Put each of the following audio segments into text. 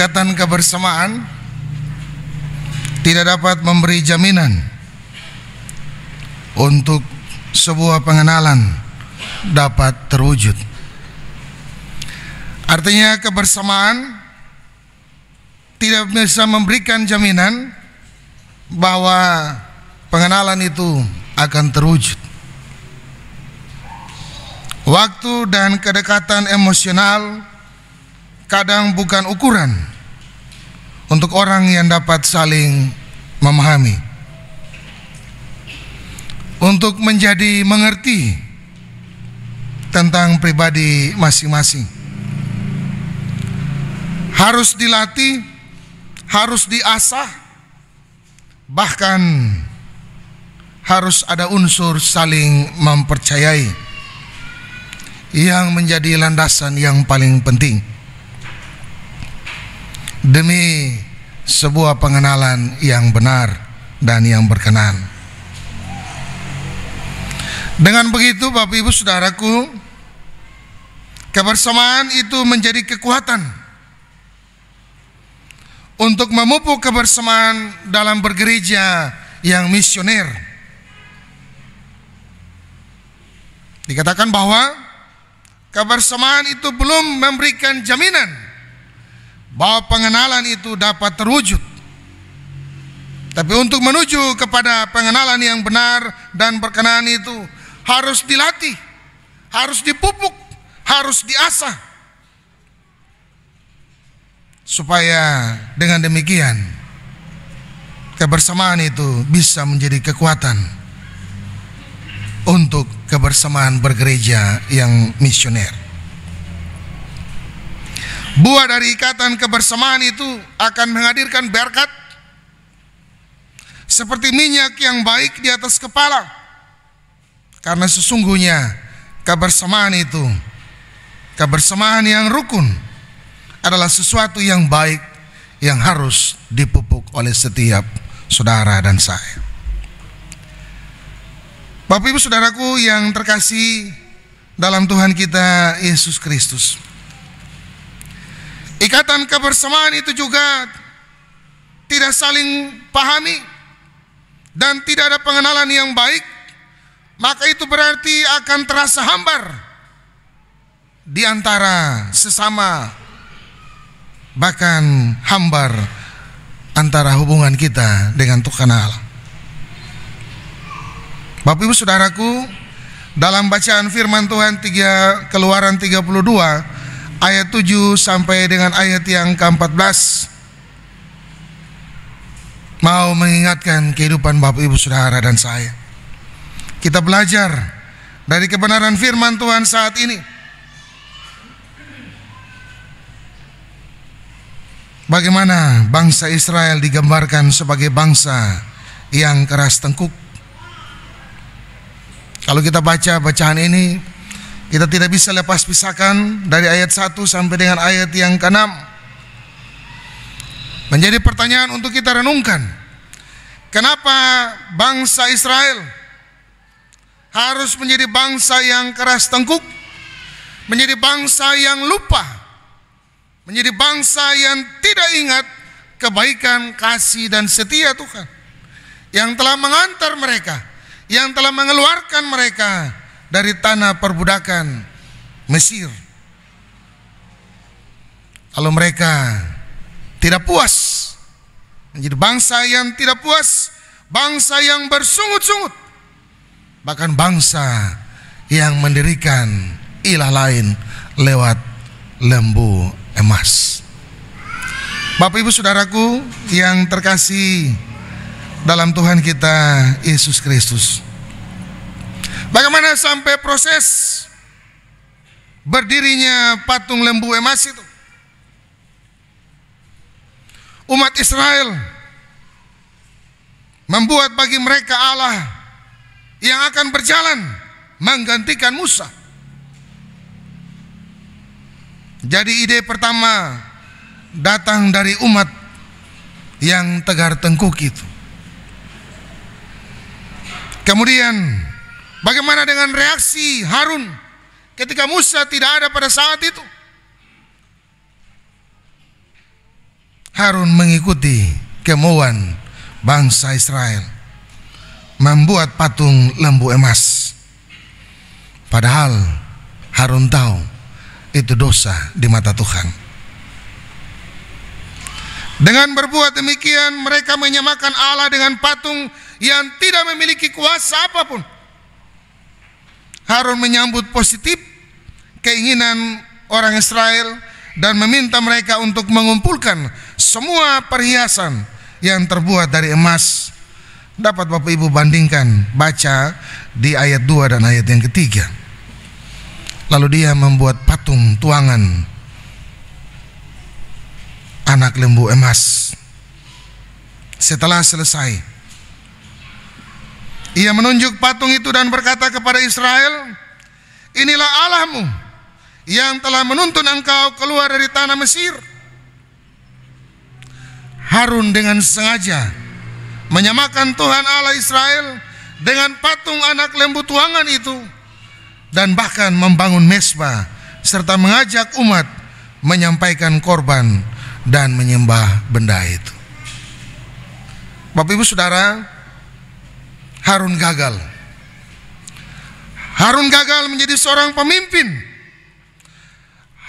ikatan kebersamaan tidak dapat memberi jaminan untuk sebuah pengenalan dapat terwujud. Artinya kebersamaan tidak bisa memberikan jaminan bahwa pengenalan itu akan terwujud. Waktu dan kedekatan emosional kadang bukan ukuran untuk orang yang dapat saling memahami, untuk menjadi mengerti tentang pribadi masing-masing. Harus dilatih, harus diasah, bahkan harus ada unsur saling mempercayai yang menjadi landasan yang paling penting demi sebuah pengenalan yang benar dan yang berkenan. Dengan begitu Bapak Ibu Saudaraku, kebersamaan itu menjadi kekuatan untuk memupuk kebersamaan dalam bergereja yang misioner. Dikatakan bahwa kebersamaan itu belum memberikan jaminan bahwa pengenalan itu dapat terwujud. Tapi untuk menuju kepada pengenalan yang benar dan berkenaan itu harus dilatih, harus dipupuk, harus diasah. Supaya dengan demikian kebersamaan itu bisa menjadi kekuatan untuk kebersamaan bergereja yang misioner. Buah dari ikatan kebersamaan itu akan menghadirkan berkat seperti minyak yang baik di atas kepala. Karena sesungguhnya kebersamaan itu kebersamaan yang rukun adalah sesuatu yang baik yang harus dipupuk oleh setiap saudara dan saya. Bapak Ibu Saudaraku yang terkasih dalam Tuhan kita Yesus Kristus. Ikatan kebersamaan itu juga tidak saling pahami dan tidak ada pengenalan yang baik, maka itu berarti akan terasa hambar di antara sesama bahkan hambar antara hubungan kita dengan Tuhan Allah. Bapak Ibu Saudaraku, dalam bacaan firman Tuhan 3 Keluaran 32 ayat 7 sampai dengan ayat yang ke-14 mau mengingatkan kehidupan Bapak Ibu Saudara dan saya. Kita belajar dari kebenaran firman Tuhan saat ini. Bagaimana bangsa Israel digambarkan sebagai bangsa yang keras tengkuk? Kalau kita baca bacaan ini, kita tidak bisa lepas pisahkan dari ayat 1 sampai dengan ayat yang ke-6. Menjadi pertanyaan untuk kita renungkan. Kenapa bangsa Israel harus menjadi bangsa yang keras tengkuk? Menjadi bangsa yang lupa? Menjadi bangsa yang tidak ingat kebaikan, kasih dan setia Tuhan yang telah mengantar mereka, yang telah mengeluarkan mereka dari tanah perbudakan Mesir. Kalau mereka tidak puas menjadi bangsa yang tidak puas, bangsa yang bersungut-sungut, bahkan bangsa yang mendirikan ilah lain lewat lembu emas. Bapak Ibu Saudaraku yang terkasih dalam Tuhan kita Yesus Kristus. Bagaimana sampai proses berdirinya patung lembu emas itu? Umat Israel membuat bagi mereka Allah yang akan berjalan menggantikan Musa. Jadi ide pertama datang dari umat yang tegar tengkuk itu. Kemudian Bagaimana dengan reaksi Harun ketika Musa tidak ada pada saat itu? Harun mengikuti kemauan bangsa Israel membuat patung lembu emas. Padahal Harun tahu itu dosa di mata Tuhan. Dengan berbuat demikian mereka menyamakan Allah dengan patung yang tidak memiliki kuasa apapun. Harun menyambut positif keinginan orang Israel dan meminta mereka untuk mengumpulkan semua perhiasan yang terbuat dari emas. Dapat Bapak Ibu bandingkan baca di ayat 2 dan ayat yang ketiga. Lalu dia membuat patung tuangan anak lembu emas. Setelah selesai, ia menunjuk patung itu dan berkata kepada Israel, "Inilah Allahmu yang telah menuntun engkau keluar dari tanah Mesir." Harun dengan sengaja menyamakan Tuhan Allah Israel dengan patung anak lembu tuangan itu dan bahkan membangun mesbah serta mengajak umat menyampaikan korban dan menyembah benda itu. Bapak Ibu Saudara, Harun gagal. Harun gagal menjadi seorang pemimpin.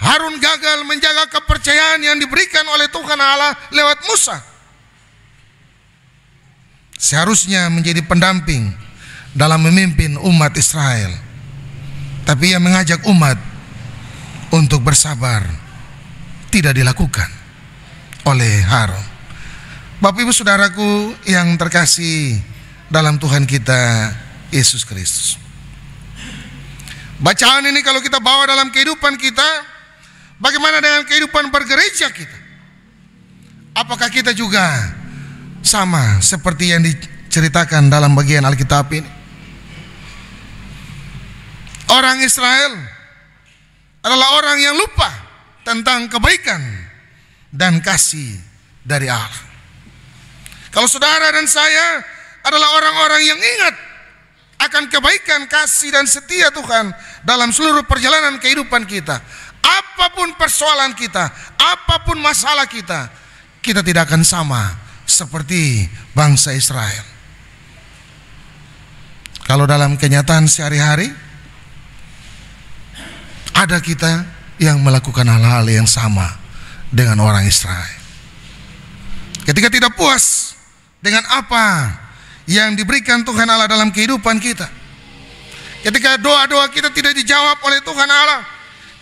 Harun gagal menjaga kepercayaan yang diberikan oleh Tuhan Allah lewat Musa. Seharusnya menjadi pendamping dalam memimpin umat Israel. Tapi ia mengajak umat untuk bersabar. Tidak dilakukan oleh Harun. Bapak Ibu Saudaraku yang terkasih dalam Tuhan kita Yesus Kristus. Bacaan ini kalau kita bawa dalam kehidupan kita, bagaimana dengan kehidupan bergereja kita? Apakah kita juga sama seperti yang diceritakan dalam bagian Alkitab ini? Orang Israel adalah orang yang lupa tentang kebaikan dan kasih dari Allah. Kalau saudara dan saya adalah orang-orang yang ingat akan kebaikan, kasih dan setia Tuhan dalam seluruh perjalanan kehidupan kita. Apapun persoalan kita, apapun masalah kita, kita tidak akan sama seperti bangsa Israel. Kalau dalam kenyataan sehari-hari ada kita yang melakukan hal-hal yang sama dengan orang Israel. Ketika tidak puas dengan apa yang diberikan Tuhan Allah dalam kehidupan kita. Ketika doa-doa kita tidak dijawab oleh Tuhan Allah,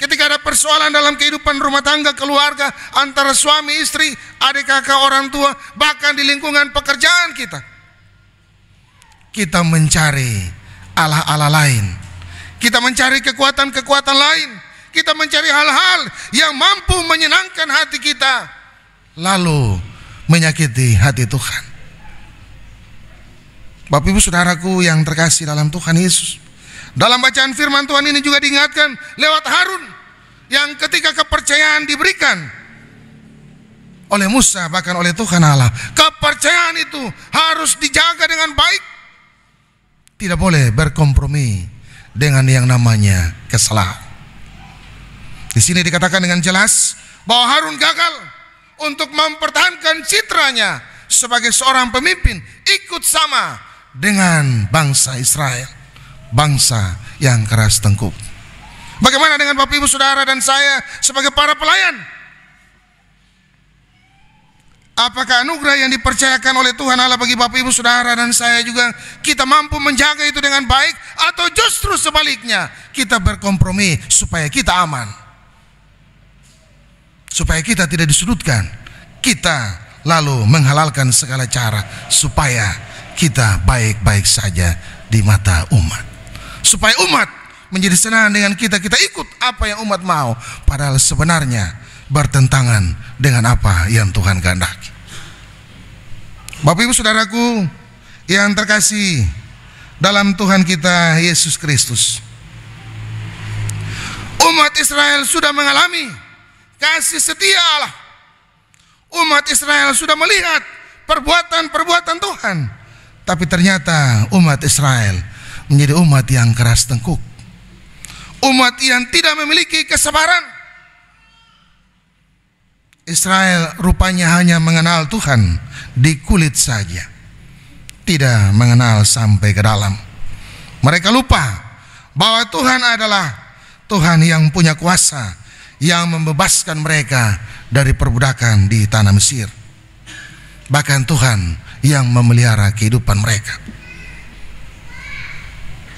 ketika ada persoalan dalam kehidupan rumah tangga, keluarga, antara suami istri, adik kakak, orang tua, bahkan di lingkungan pekerjaan kita. Kita mencari Allah-Allah lain. Kita mencari kekuatan-kekuatan lain. Kita mencari hal-hal yang mampu menyenangkan hati kita. Lalu menyakiti hati Tuhan. Bapak Ibu saudaraku yang terkasih dalam Tuhan Yesus. Dalam bacaan firman Tuhan ini juga diingatkan lewat Harun yang ketika kepercayaan diberikan oleh Musa bahkan oleh Tuhan Allah. Kepercayaan itu harus dijaga dengan baik. Tidak boleh berkompromi dengan yang namanya kesalahan. Di sini dikatakan dengan jelas bahwa Harun gagal untuk mempertahankan citranya sebagai seorang pemimpin ikut sama dengan bangsa Israel, bangsa yang keras tengkuk. Bagaimana dengan Bapak Ibu Saudara dan saya sebagai para pelayan? Apakah anugerah yang dipercayakan oleh Tuhan Allah bagi Bapak Ibu Saudara dan saya juga kita mampu menjaga itu dengan baik atau justru sebaliknya kita berkompromi supaya kita aman. Supaya kita tidak disudutkan. Kita lalu menghalalkan segala cara supaya kita baik-baik saja di mata umat. Supaya umat menjadi senang dengan kita, kita ikut apa yang umat mau. Padahal sebenarnya bertentangan dengan apa yang Tuhan kehendaki. Bapak ibu saudaraku yang terkasih dalam Tuhan kita Yesus Kristus. Umat Israel sudah mengalami kasih setia Allah. Umat Israel sudah melihat perbuatan-perbuatan Tuhan. Tapi ternyata umat Israel menjadi umat yang keras tengkuk. Umat yang tidak memiliki kesabaran. Israel rupanya hanya mengenal Tuhan di kulit saja. Tidak mengenal sampai ke dalam. Mereka lupa bahwa Tuhan adalah Tuhan yang punya kuasa yang membebaskan mereka dari perbudakan di tanah Mesir. Bahkan Tuhan yang memelihara kehidupan mereka.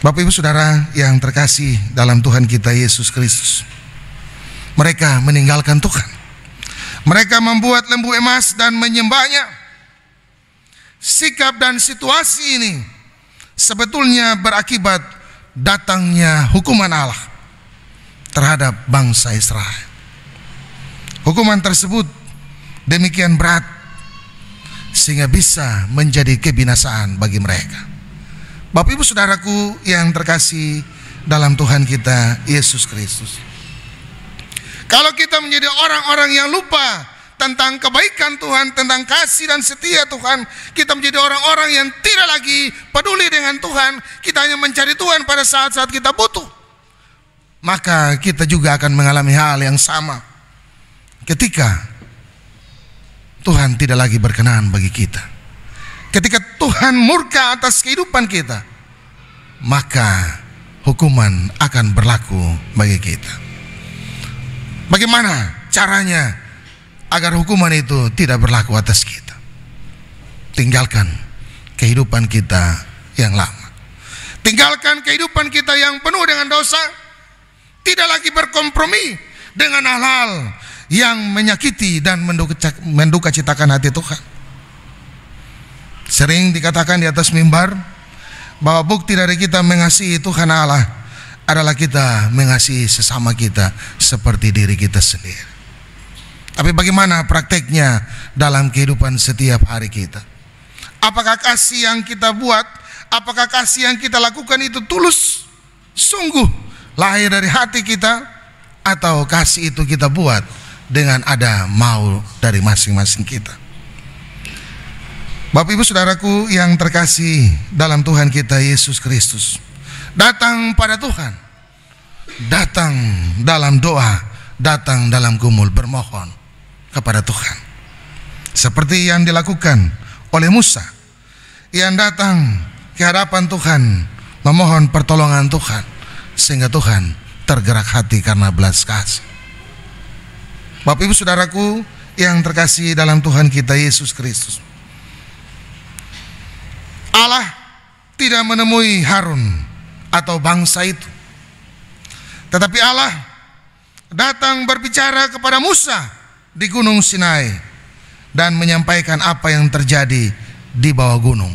Bapak Ibu Saudara yang terkasih dalam Tuhan kita Yesus Kristus. Mereka meninggalkan Tuhan. Mereka membuat lembu emas dan menyembahnya. Sikap dan situasi ini sebetulnya berakibat datangnya hukuman Allah terhadap bangsa Israel. Hukuman tersebut demikian berat sehingga bisa menjadi kebinasaan bagi mereka. Bapak Ibu Saudaraku yang terkasih dalam Tuhan kita Yesus Kristus. Kalau kita menjadi orang-orang yang lupa tentang kebaikan Tuhan, tentang kasih dan setia Tuhan, kita menjadi orang-orang yang tidak lagi peduli dengan Tuhan, kita hanya mencari Tuhan pada saat-saat kita butuh. Maka kita juga akan mengalami hal yang sama ketika Tuhan tidak lagi berkenan bagi kita. Ketika Tuhan murka atas kehidupan kita, maka hukuman akan berlaku bagi kita. Bagaimana caranya agar hukuman itu tidak berlaku atas kita? Tinggalkan kehidupan kita yang lama. Tinggalkan kehidupan kita yang penuh dengan dosa. Tidak lagi berkompromi dengan hal-hal yang menyakiti dan menduka citakan hati Tuhan. Sering dikatakan di atas mimbar bahwa bukti dari kita mengasihi Tuhan Allah adalah kita mengasihi sesama kita seperti diri kita sendiri. Tapi bagaimana prakteknya dalam kehidupan setiap hari kita? Apakah kasih yang kita buat, apakah kasih yang kita lakukan itu tulus, sungguh lahir dari hati kita, atau kasih itu kita buat dengan ada mau dari masing-masing kita. Bapak Ibu Saudaraku yang terkasih dalam Tuhan kita Yesus Kristus. Datang pada Tuhan. Datang dalam doa, datang dalam gumul bermohon kepada Tuhan. Seperti yang dilakukan oleh Musa yang datang ke hadapan Tuhan memohon pertolongan Tuhan sehingga Tuhan tergerak hati karena belas kasih. Bapak Ibu Saudaraku yang terkasih dalam Tuhan kita Yesus Kristus. Allah tidak menemui Harun atau bangsa itu. Tetapi Allah datang berbicara kepada Musa di gunung Sinai dan menyampaikan apa yang terjadi di bawah gunung.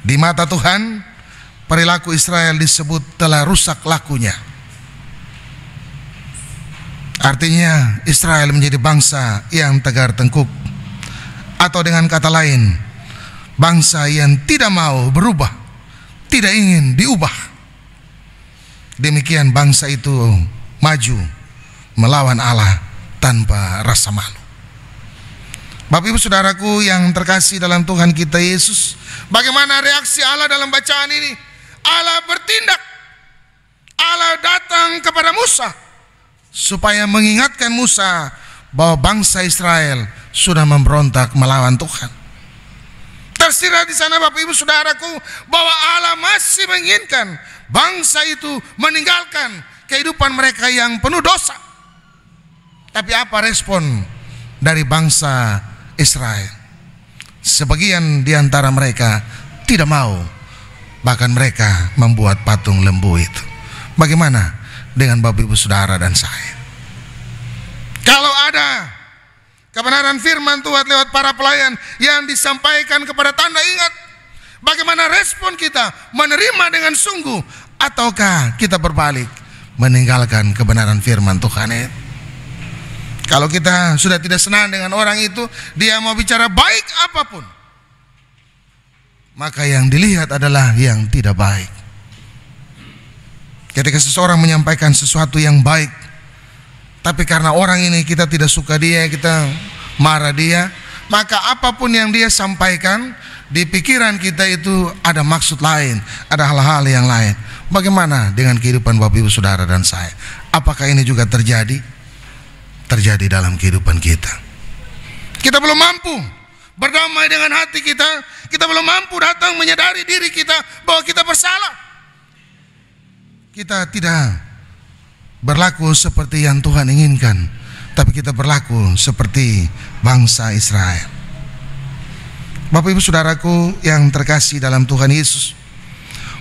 Di mata Tuhan, perilaku Israel disebut telah rusak lakunya Artinya Israel menjadi bangsa yang tegar tengkuk Atau dengan kata lain Bangsa yang tidak mau berubah Tidak ingin diubah Demikian bangsa itu maju Melawan Allah tanpa rasa malu Bapak ibu saudaraku yang terkasih dalam Tuhan kita Yesus Bagaimana reaksi Allah dalam bacaan ini Allah bertindak Allah datang kepada Musa supaya mengingatkan Musa bahwa bangsa Israel sudah memberontak melawan Tuhan. Tersirat di sana Bapak Ibu Saudaraku bahwa Allah masih menginginkan bangsa itu meninggalkan kehidupan mereka yang penuh dosa. Tapi apa respon dari bangsa Israel? Sebagian di antara mereka tidak mau, bahkan mereka membuat patung lembu itu. Bagaimana dengan Bapak Ibu Saudara dan saya. Kalau ada kebenaran firman Tuhan lewat para pelayan yang disampaikan kepada tanda ingat, bagaimana respon kita menerima dengan sungguh ataukah kita berbalik meninggalkan kebenaran firman Tuhan itu? Kalau kita sudah tidak senang dengan orang itu, dia mau bicara baik apapun. Maka yang dilihat adalah yang tidak baik. Ketika seseorang menyampaikan sesuatu yang baik, tapi karena orang ini kita tidak suka dia, kita marah dia, maka apapun yang dia sampaikan di pikiran kita itu ada maksud lain, ada hal-hal yang lain. Bagaimana dengan kehidupan Bapak Ibu Saudara dan saya? Apakah ini juga terjadi? Terjadi dalam kehidupan kita. Kita belum mampu berdamai dengan hati kita, kita belum mampu datang menyadari diri kita bahwa kita bersalah kita tidak berlaku seperti yang Tuhan inginkan, tapi kita berlaku seperti bangsa Israel. Bapak Ibu Saudaraku yang terkasih dalam Tuhan Yesus,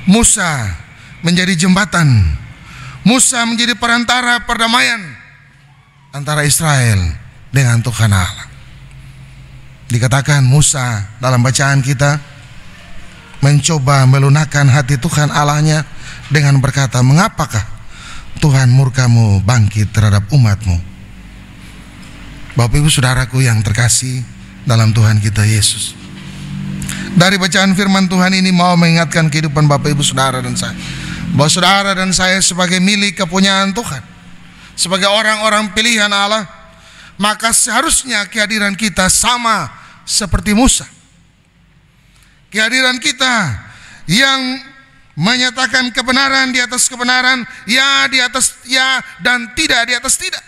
Musa menjadi jembatan, Musa menjadi perantara perdamaian antara Israel dengan Tuhan Allah. Dikatakan Musa dalam bacaan kita mencoba melunakkan hati Tuhan Allahnya dengan berkata, "Mengapakah Tuhan murkamu bangkit terhadap umatmu?" Bapak Ibu Saudaraku yang terkasih dalam Tuhan kita Yesus. Dari bacaan firman Tuhan ini mau mengingatkan kehidupan Bapak Ibu Saudara dan saya bahwa saudara dan saya sebagai milik kepunyaan Tuhan, sebagai orang-orang pilihan Allah, maka seharusnya kehadiran kita sama seperti Musa. Kehadiran kita yang menyatakan kebenaran di atas kebenaran, ya di atas ya dan tidak di atas tidak.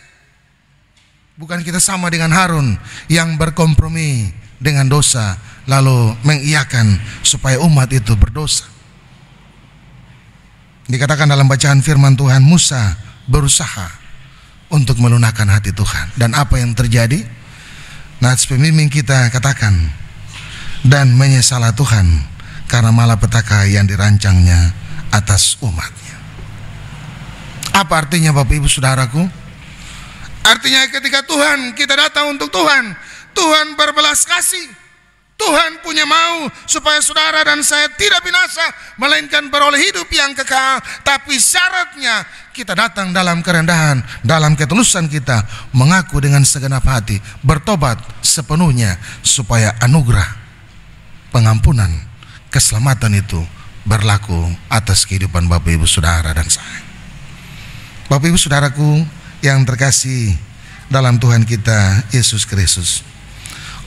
Bukan kita sama dengan Harun yang berkompromi dengan dosa lalu mengiyakan supaya umat itu berdosa. Dikatakan dalam bacaan firman Tuhan Musa berusaha untuk melunakkan hati Tuhan dan apa yang terjadi? Nats pemimpin kita katakan dan menyesal Tuhan karena malapetaka yang dirancangnya atas umatnya. Apa artinya Bapak Ibu Saudaraku? Artinya ketika Tuhan kita datang untuk Tuhan, Tuhan berbelas kasih. Tuhan punya mau supaya saudara dan saya tidak binasa melainkan beroleh hidup yang kekal, tapi syaratnya kita datang dalam kerendahan, dalam ketulusan kita mengaku dengan segenap hati, bertobat sepenuhnya supaya anugerah pengampunan keselamatan itu berlaku atas kehidupan Bapak Ibu Saudara dan saya. Bapak Ibu Saudaraku yang terkasih dalam Tuhan kita Yesus Kristus.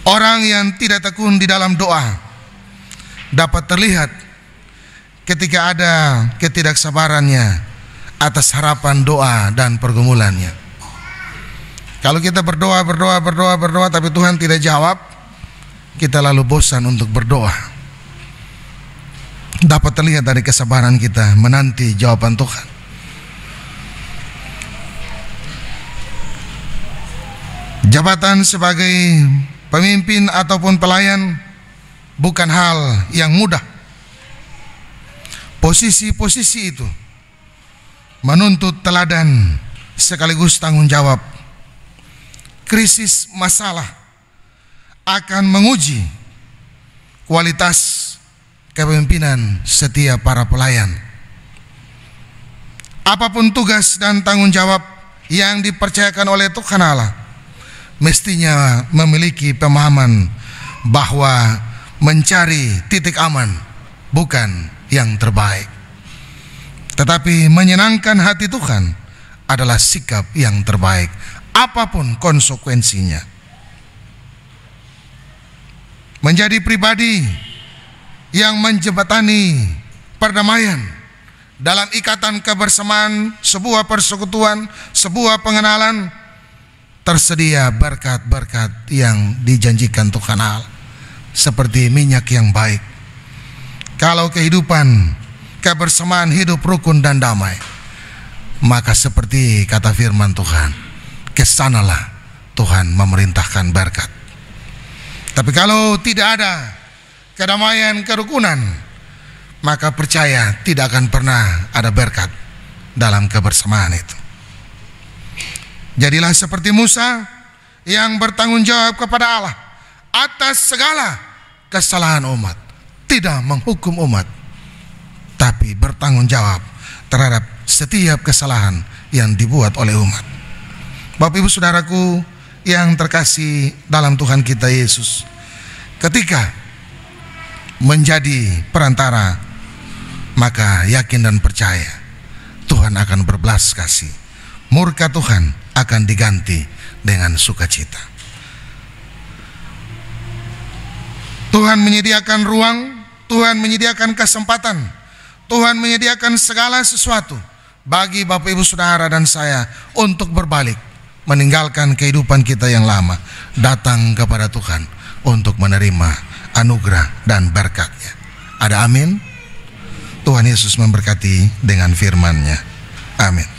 Orang yang tidak tekun di dalam doa dapat terlihat ketika ada ketidaksabarannya atas harapan doa dan pergumulannya. Kalau kita berdoa, berdoa, berdoa, berdoa tapi Tuhan tidak jawab, kita lalu bosan untuk berdoa dapat terlihat dari kesabaran kita menanti jawaban Tuhan. Jabatan sebagai pemimpin ataupun pelayan bukan hal yang mudah. Posisi-posisi itu menuntut teladan sekaligus tanggung jawab. Krisis masalah akan menguji kualitas kepemimpinan setiap para pelayan. Apapun tugas dan tanggung jawab yang dipercayakan oleh Tuhan Allah, mestinya memiliki pemahaman bahwa mencari titik aman bukan yang terbaik, tetapi menyenangkan hati Tuhan adalah sikap yang terbaik, apapun konsekuensinya. Menjadi pribadi yang menjembatani perdamaian dalam ikatan kebersamaan, sebuah persekutuan, sebuah pengenalan tersedia berkat-berkat yang dijanjikan Tuhan Allah seperti minyak yang baik. Kalau kehidupan kebersamaan hidup rukun dan damai, maka seperti kata firman Tuhan, kesanalah Tuhan memerintahkan berkat. Tapi kalau tidak ada kedamaian, kerukunan, maka percaya tidak akan pernah ada berkat dalam kebersamaan itu. Jadilah seperti Musa yang bertanggung jawab kepada Allah atas segala kesalahan umat, tidak menghukum umat, tapi bertanggung jawab terhadap setiap kesalahan yang dibuat oleh umat. Bapak Ibu Saudaraku yang terkasih dalam Tuhan kita Yesus. Ketika menjadi perantara, maka yakin dan percaya Tuhan akan berbelas kasih. Murka Tuhan akan diganti dengan sukacita. Tuhan menyediakan ruang, Tuhan menyediakan kesempatan, Tuhan menyediakan segala sesuatu bagi Bapak Ibu Saudara dan saya untuk berbalik meninggalkan kehidupan kita yang lama datang kepada Tuhan untuk menerima anugerah dan berkatnya. Ada amin? Tuhan Yesus memberkati dengan firman-Nya. Amin.